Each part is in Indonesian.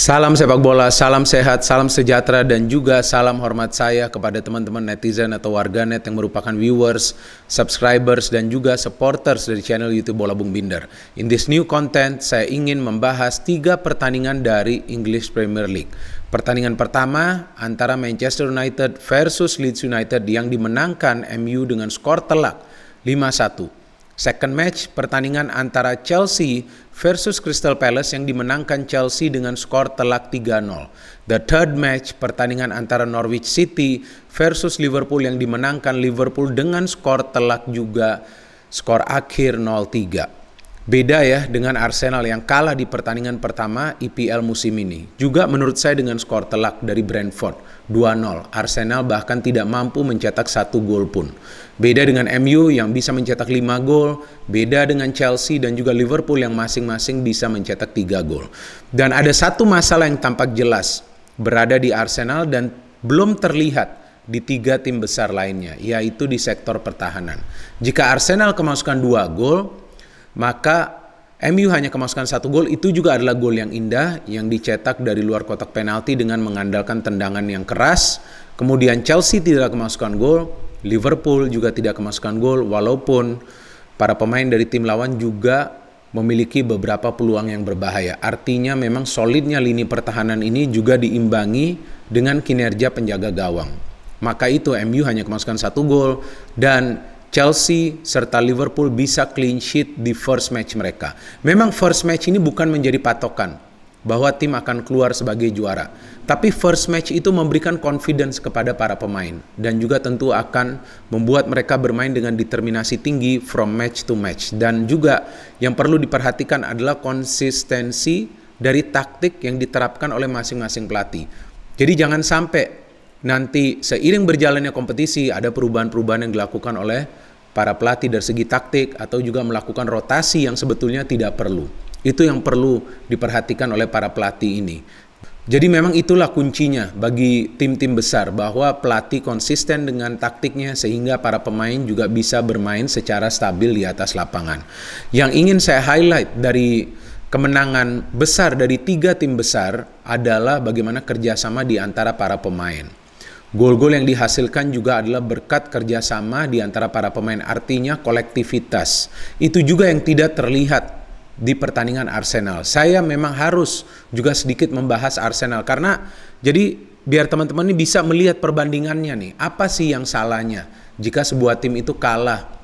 Salam sepak bola, salam sehat, salam sejahtera, dan juga salam hormat saya kepada teman-teman netizen atau warganet yang merupakan viewers, subscribers, dan juga supporters dari channel YouTube Bola Bung Binder. In this new content, saya ingin membahas tiga pertandingan dari English Premier League. Pertandingan pertama antara Manchester United versus Leeds United yang dimenangkan MU dengan skor telak 5-1. Second match pertandingan antara Chelsea versus Crystal Palace yang dimenangkan Chelsea dengan skor telak 3-0. The third match pertandingan antara Norwich City versus Liverpool yang dimenangkan Liverpool dengan skor telak juga skor akhir 0-3. Beda ya dengan Arsenal yang kalah di pertandingan pertama IPL e musim ini. Juga menurut saya dengan skor telak dari Brentford 2-0. Arsenal bahkan tidak mampu mencetak satu gol pun. Beda dengan MU yang bisa mencetak 5 gol, beda dengan Chelsea dan juga Liverpool yang masing-masing bisa mencetak 3 gol. Dan ada satu masalah yang tampak jelas berada di Arsenal dan belum terlihat di tiga tim besar lainnya, yaitu di sektor pertahanan. Jika Arsenal kemasukan dua gol, maka MU hanya kemasukan satu gol, itu juga adalah gol yang indah yang dicetak dari luar kotak penalti dengan mengandalkan tendangan yang keras. Kemudian Chelsea tidak kemasukan gol, Liverpool juga tidak kemasukan gol walaupun para pemain dari tim lawan juga memiliki beberapa peluang yang berbahaya. Artinya memang solidnya lini pertahanan ini juga diimbangi dengan kinerja penjaga gawang. Maka itu MU hanya kemasukan satu gol dan Chelsea serta Liverpool bisa clean sheet di first match mereka. Memang first match ini bukan menjadi patokan bahwa tim akan keluar sebagai juara. Tapi first match itu memberikan confidence kepada para pemain dan juga tentu akan membuat mereka bermain dengan determinasi tinggi from match to match. Dan juga yang perlu diperhatikan adalah konsistensi dari taktik yang diterapkan oleh masing-masing pelatih. Jadi jangan sampai nanti seiring berjalannya kompetisi ada perubahan-perubahan yang dilakukan oleh para pelatih dari segi taktik atau juga melakukan rotasi yang sebetulnya tidak perlu. Itu yang perlu diperhatikan oleh para pelatih ini. Jadi memang itulah kuncinya bagi tim-tim besar bahwa pelatih konsisten dengan taktiknya sehingga para pemain juga bisa bermain secara stabil di atas lapangan. Yang ingin saya highlight dari kemenangan besar dari tiga tim besar adalah bagaimana kerjasama di antara para pemain. Gol-gol yang dihasilkan juga adalah berkat kerjasama di antara para pemain, artinya kolektivitas. Itu juga yang tidak terlihat di pertandingan Arsenal. Saya memang harus juga sedikit membahas Arsenal karena jadi biar teman-teman ini bisa melihat perbandingannya nih. Apa sih yang salahnya jika sebuah tim itu kalah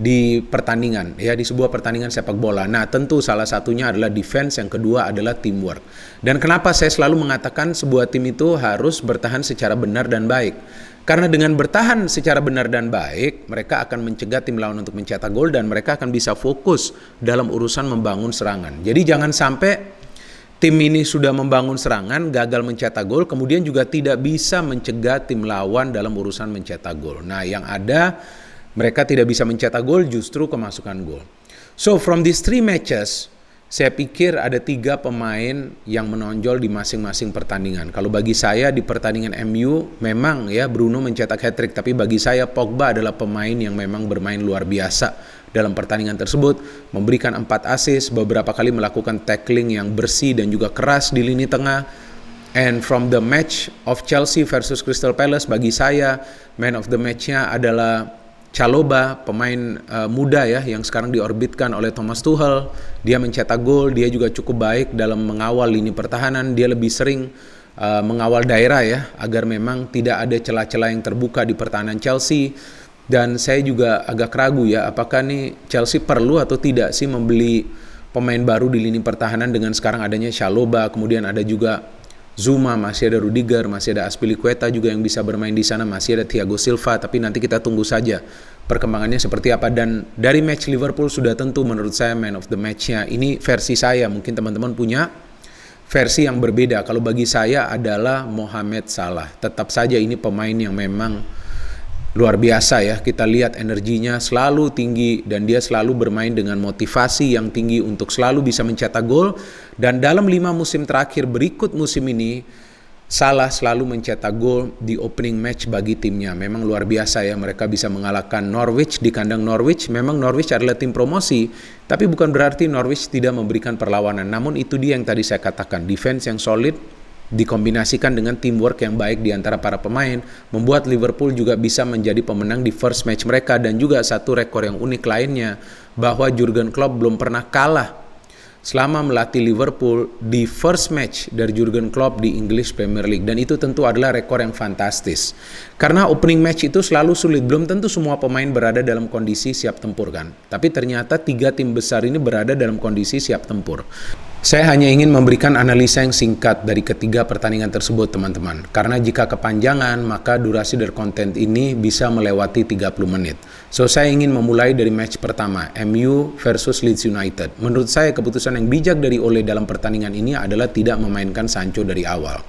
di pertandingan ya di sebuah pertandingan sepak bola. Nah, tentu salah satunya adalah defense, yang kedua adalah teamwork. Dan kenapa saya selalu mengatakan sebuah tim itu harus bertahan secara benar dan baik? Karena dengan bertahan secara benar dan baik, mereka akan mencegah tim lawan untuk mencetak gol dan mereka akan bisa fokus dalam urusan membangun serangan. Jadi jangan sampai tim ini sudah membangun serangan, gagal mencetak gol, kemudian juga tidak bisa mencegah tim lawan dalam urusan mencetak gol. Nah, yang ada mereka tidak bisa mencetak gol, justru kemasukan gol. So from these three matches, saya pikir ada tiga pemain yang menonjol di masing-masing pertandingan. Kalau bagi saya di pertandingan MU memang ya Bruno mencetak hat trick, tapi bagi saya Pogba adalah pemain yang memang bermain luar biasa dalam pertandingan tersebut, memberikan empat assist, beberapa kali melakukan tackling yang bersih dan juga keras di lini tengah. And from the match of Chelsea versus Crystal Palace bagi saya man of the match-nya adalah Caloba, pemain uh, muda ya yang sekarang diorbitkan oleh Thomas Tuchel. Dia mencetak gol, dia juga cukup baik dalam mengawal lini pertahanan, dia lebih sering uh, mengawal daerah ya agar memang tidak ada celah-celah yang terbuka di pertahanan Chelsea. Dan saya juga agak ragu ya apakah nih Chelsea perlu atau tidak sih membeli pemain baru di lini pertahanan dengan sekarang adanya Caloba, kemudian ada juga Zuma, masih ada Rudiger, masih ada Aspilicueta juga yang bisa bermain di sana, masih ada Thiago Silva, tapi nanti kita tunggu saja perkembangannya seperti apa dan dari match Liverpool sudah tentu menurut saya man of the match-nya. Ini versi saya, mungkin teman-teman punya versi yang berbeda. Kalau bagi saya adalah Mohamed Salah. Tetap saja ini pemain yang memang luar biasa ya kita lihat energinya selalu tinggi dan dia selalu bermain dengan motivasi yang tinggi untuk selalu bisa mencetak gol dan dalam lima musim terakhir berikut musim ini Salah selalu mencetak gol di opening match bagi timnya. Memang luar biasa ya mereka bisa mengalahkan Norwich di kandang Norwich. Memang Norwich adalah tim promosi, tapi bukan berarti Norwich tidak memberikan perlawanan. Namun itu dia yang tadi saya katakan, defense yang solid, dikombinasikan dengan teamwork yang baik di antara para pemain, membuat Liverpool juga bisa menjadi pemenang di first match mereka dan juga satu rekor yang unik lainnya bahwa Jurgen Klopp belum pernah kalah selama melatih Liverpool di first match dari Jurgen Klopp di English Premier League dan itu tentu adalah rekor yang fantastis. Karena opening match itu selalu sulit, belum tentu semua pemain berada dalam kondisi siap tempur kan. Tapi ternyata tiga tim besar ini berada dalam kondisi siap tempur. Saya hanya ingin memberikan analisa yang singkat dari ketiga pertandingan tersebut teman-teman. Karena jika kepanjangan, maka durasi dari konten ini bisa melewati 30 menit. So, saya ingin memulai dari match pertama, MU versus Leeds United. Menurut saya, keputusan yang bijak dari Ole dalam pertandingan ini adalah tidak memainkan Sancho dari awal.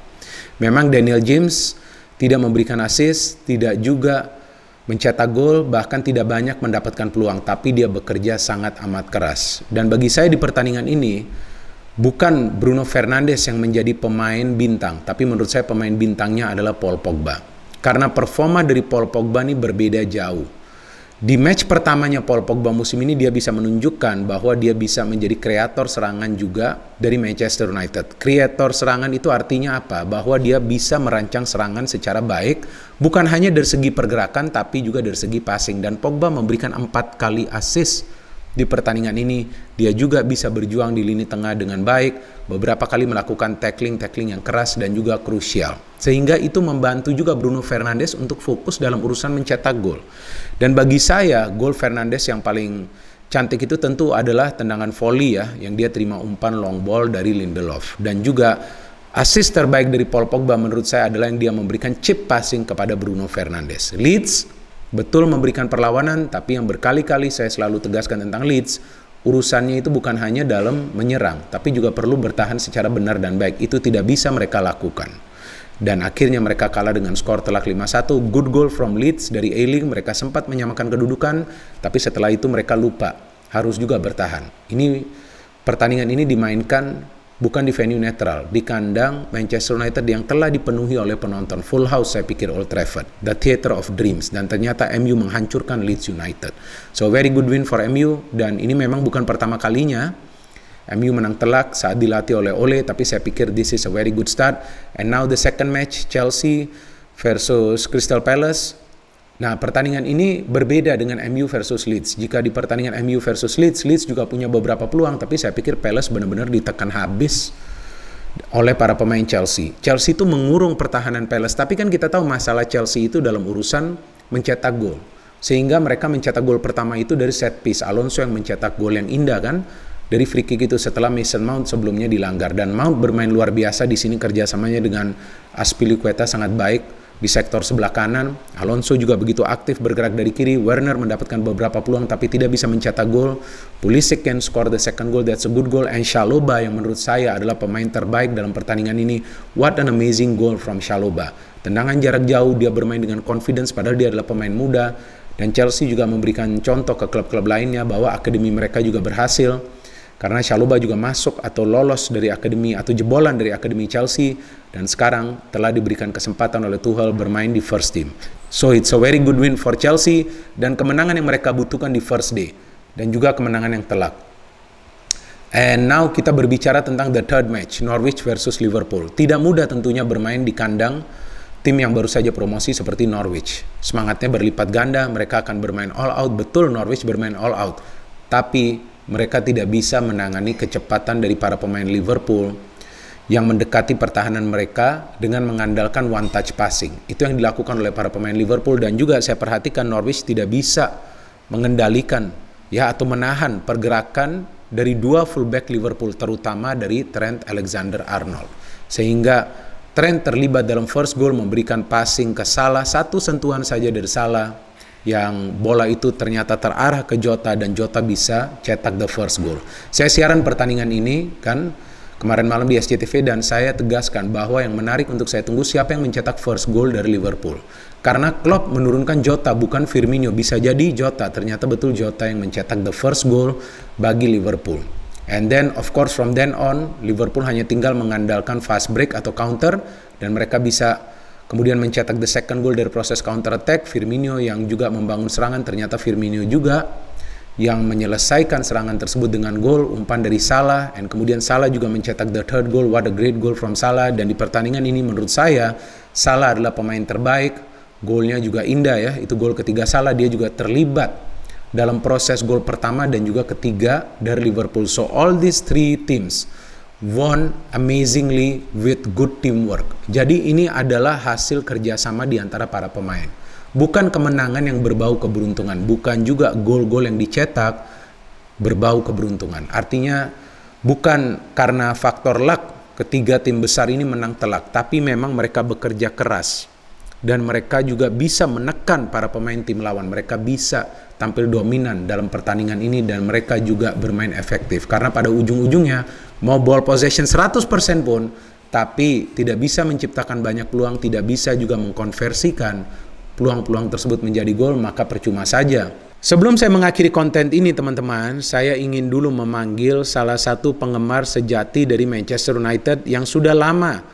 Memang Daniel James tidak memberikan assist, tidak juga mencetak gol, bahkan tidak banyak mendapatkan peluang, tapi dia bekerja sangat amat keras. Dan bagi saya di pertandingan ini, bukan Bruno Fernandes yang menjadi pemain bintang, tapi menurut saya pemain bintangnya adalah Paul Pogba. Karena performa dari Paul Pogba ini berbeda jauh. Di match pertamanya Paul Pogba musim ini dia bisa menunjukkan bahwa dia bisa menjadi kreator serangan juga dari Manchester United. Kreator serangan itu artinya apa? Bahwa dia bisa merancang serangan secara baik, bukan hanya dari segi pergerakan tapi juga dari segi passing. Dan Pogba memberikan empat kali assist di pertandingan ini, dia juga bisa berjuang di lini tengah dengan baik, beberapa kali melakukan tackling-tackling yang keras dan juga krusial. Sehingga itu membantu juga Bruno Fernandes untuk fokus dalam urusan mencetak gol. Dan bagi saya, gol Fernandes yang paling cantik itu tentu adalah tendangan volley ya, yang dia terima umpan long ball dari Lindelof. Dan juga asis terbaik dari Paul Pogba menurut saya adalah yang dia memberikan chip passing kepada Bruno Fernandes. Leeds Betul memberikan perlawanan, tapi yang berkali-kali saya selalu tegaskan tentang Leeds, urusannya itu bukan hanya dalam menyerang, tapi juga perlu bertahan secara benar dan baik. Itu tidak bisa mereka lakukan. Dan akhirnya mereka kalah dengan skor telak 5-1. Good goal from Leeds dari Ealing, Mereka sempat menyamakan kedudukan, tapi setelah itu mereka lupa. Harus juga bertahan. Ini pertandingan ini dimainkan bukan di venue netral, di kandang Manchester United yang telah dipenuhi oleh penonton full house saya pikir Old Trafford, the theater of dreams dan ternyata MU menghancurkan Leeds United. So very good win for MU dan ini memang bukan pertama kalinya MU menang telak saat dilatih oleh Ole tapi saya pikir this is a very good start and now the second match Chelsea versus Crystal Palace Nah, pertandingan ini berbeda dengan MU versus Leeds. Jika di pertandingan MU versus Leeds, Leeds juga punya beberapa peluang, tapi saya pikir Palace benar-benar ditekan habis oleh para pemain Chelsea. Chelsea itu mengurung pertahanan Palace, tapi kan kita tahu masalah Chelsea itu dalam urusan mencetak gol. Sehingga mereka mencetak gol pertama itu dari set piece. Alonso yang mencetak gol yang indah kan dari free kick itu setelah Mason Mount sebelumnya dilanggar dan Mount bermain luar biasa di sini kerjasamanya dengan Aspilicueta sangat baik di sektor sebelah kanan, Alonso juga begitu aktif bergerak dari kiri. Werner mendapatkan beberapa peluang tapi tidak bisa mencetak gol. Pulisic can score the second goal, that's a good goal. And Shaloba yang menurut saya adalah pemain terbaik dalam pertandingan ini. What an amazing goal from Shaloba. Tendangan jarak jauh, dia bermain dengan confidence padahal dia adalah pemain muda. Dan Chelsea juga memberikan contoh ke klub-klub lainnya bahwa akademi mereka juga berhasil karena Shaluba juga masuk atau lolos dari akademi atau jebolan dari akademi Chelsea dan sekarang telah diberikan kesempatan oleh Tuchel bermain di first team. So it's a very good win for Chelsea dan kemenangan yang mereka butuhkan di first day dan juga kemenangan yang telak. And now kita berbicara tentang the third match Norwich versus Liverpool. Tidak mudah tentunya bermain di kandang tim yang baru saja promosi seperti Norwich. Semangatnya berlipat ganda, mereka akan bermain all out, betul Norwich bermain all out. Tapi mereka tidak bisa menangani kecepatan dari para pemain Liverpool yang mendekati pertahanan mereka dengan mengandalkan one touch passing. Itu yang dilakukan oleh para pemain Liverpool dan juga saya perhatikan Norwich tidak bisa mengendalikan ya atau menahan pergerakan dari dua fullback Liverpool terutama dari Trent Alexander-Arnold. Sehingga Trent terlibat dalam first goal memberikan passing ke Salah, satu sentuhan saja dari Salah yang bola itu ternyata terarah ke Jota dan Jota bisa cetak the first goal. Saya siaran pertandingan ini kan kemarin malam di SCTV dan saya tegaskan bahwa yang menarik untuk saya tunggu siapa yang mencetak first goal dari Liverpool. Karena Klopp menurunkan Jota bukan Firmino, bisa jadi Jota, ternyata betul Jota yang mencetak the first goal bagi Liverpool. And then of course from then on Liverpool hanya tinggal mengandalkan fast break atau counter dan mereka bisa Kemudian mencetak the second goal dari proses counter attack Firmino yang juga membangun serangan ternyata Firmino juga yang menyelesaikan serangan tersebut dengan gol umpan dari Salah dan kemudian Salah juga mencetak the third goal what a great goal from Salah dan di pertandingan ini menurut saya Salah adalah pemain terbaik golnya juga indah ya itu gol ketiga Salah dia juga terlibat dalam proses gol pertama dan juga ketiga dari Liverpool so all these three teams won amazingly with good teamwork. Jadi ini adalah hasil kerjasama di antara para pemain. Bukan kemenangan yang berbau keberuntungan, bukan juga gol-gol yang dicetak berbau keberuntungan. Artinya bukan karena faktor luck ketiga tim besar ini menang telak, tapi memang mereka bekerja keras dan mereka juga bisa menekan para pemain tim lawan. Mereka bisa tampil dominan dalam pertandingan ini dan mereka juga bermain efektif karena pada ujung-ujungnya mau ball possession 100% pun tapi tidak bisa menciptakan banyak peluang, tidak bisa juga mengkonversikan peluang-peluang tersebut menjadi gol, maka percuma saja. Sebelum saya mengakhiri konten ini teman-teman, saya ingin dulu memanggil salah satu penggemar sejati dari Manchester United yang sudah lama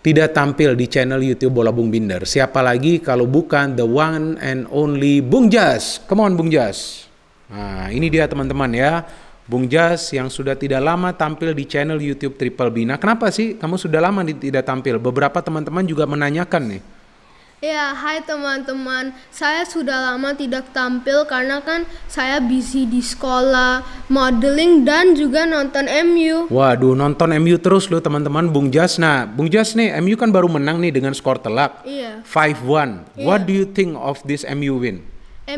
tidak tampil di channel YouTube Bola Bung Binder. Siapa lagi kalau bukan the one and only Bung Jas. Come on Bung Jas. Nah, ini dia teman-teman ya. Bung Jas yang sudah tidak lama tampil di channel YouTube Triple Bina. kenapa sih kamu sudah lama tidak tampil? Beberapa teman-teman juga menanyakan nih. Ya, hai teman-teman. Saya sudah lama tidak tampil karena kan saya busy di sekolah, modeling dan juga nonton MU. Waduh, nonton MU terus loh teman-teman Bung Nah, Bung Jas nih, MU kan baru menang nih dengan skor telak. Iya. 5-1. Iya. What do you think of this MU win?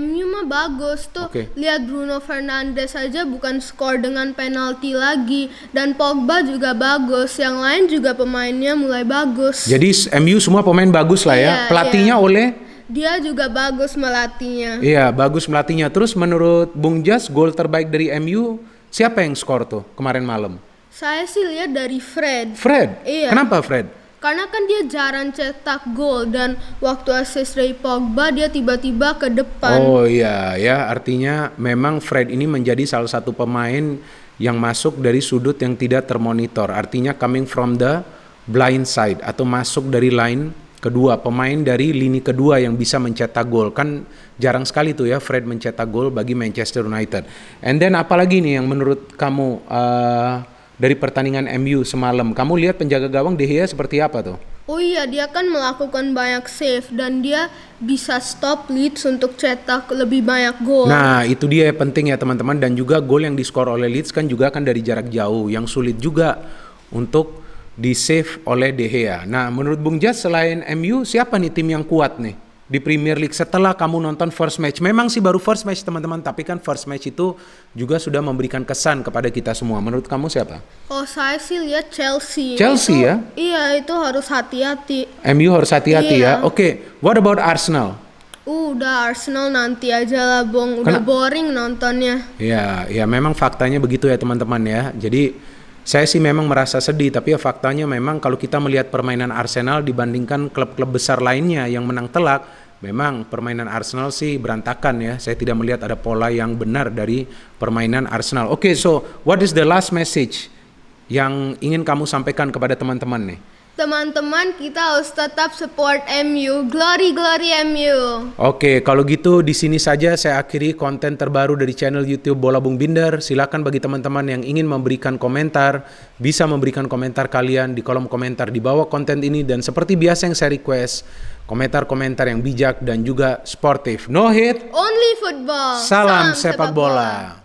MU mah bagus tuh okay. lihat Bruno Fernandes aja bukan skor dengan penalti lagi dan Pogba juga bagus yang lain juga pemainnya mulai bagus jadi MU semua pemain bagus lah ya yeah, iya. pelatihnya yeah. oleh dia juga bagus melatihnya iya yeah, bagus melatihnya terus menurut Bung Jas gol terbaik dari MU siapa yang skor tuh kemarin malam saya sih lihat dari Fred Fred iya kenapa Fred karena kan dia jarang cetak gol dan waktu akses dari Pogba dia tiba-tiba ke depan. Oh iya ya artinya memang Fred ini menjadi salah satu pemain yang masuk dari sudut yang tidak termonitor. Artinya coming from the blind side atau masuk dari line kedua pemain dari lini kedua yang bisa mencetak gol kan jarang sekali tuh ya Fred mencetak gol bagi Manchester United. And then apalagi nih yang menurut kamu uh, dari pertandingan MU semalam. Kamu lihat penjaga gawang De Gea seperti apa tuh? Oh iya, dia kan melakukan banyak save dan dia bisa stop Leeds untuk cetak lebih banyak gol. Nah, itu dia yang penting ya teman-teman dan juga gol yang diskor oleh Leeds kan juga kan dari jarak jauh yang sulit juga untuk di save oleh De Gea. Nah, menurut Bung Jas selain MU siapa nih tim yang kuat nih? di Premier League setelah kamu nonton first match. Memang sih baru first match teman-teman, tapi kan first match itu juga sudah memberikan kesan kepada kita semua. Menurut kamu siapa? Oh saya sih lihat Chelsea. Chelsea itu, ya? Iya itu harus hati-hati. MU harus hati-hati iya. ya. Oke, okay. what about Arsenal? Uh, udah Arsenal nanti aja lah Bong, udah Kena... boring nontonnya. Iya, ya memang faktanya begitu ya teman-teman ya. Jadi saya sih memang merasa sedih, tapi ya faktanya memang kalau kita melihat permainan Arsenal dibandingkan klub-klub besar lainnya yang menang telak, memang permainan Arsenal sih berantakan ya. Saya tidak melihat ada pola yang benar dari permainan Arsenal. Oke, okay, so what is the last message yang ingin kamu sampaikan kepada teman-teman nih? Teman-teman, kita harus tetap support MU. Glory, glory MU. Oke, okay, kalau gitu di sini saja saya akhiri konten terbaru dari channel YouTube Bola Bung Binder. Silakan bagi teman-teman yang ingin memberikan komentar, bisa memberikan komentar kalian di kolom komentar di bawah konten ini. Dan seperti biasa yang saya request, komentar-komentar yang bijak dan juga sportif. No hit, only football. Salam, Salam sepak, bola. bola.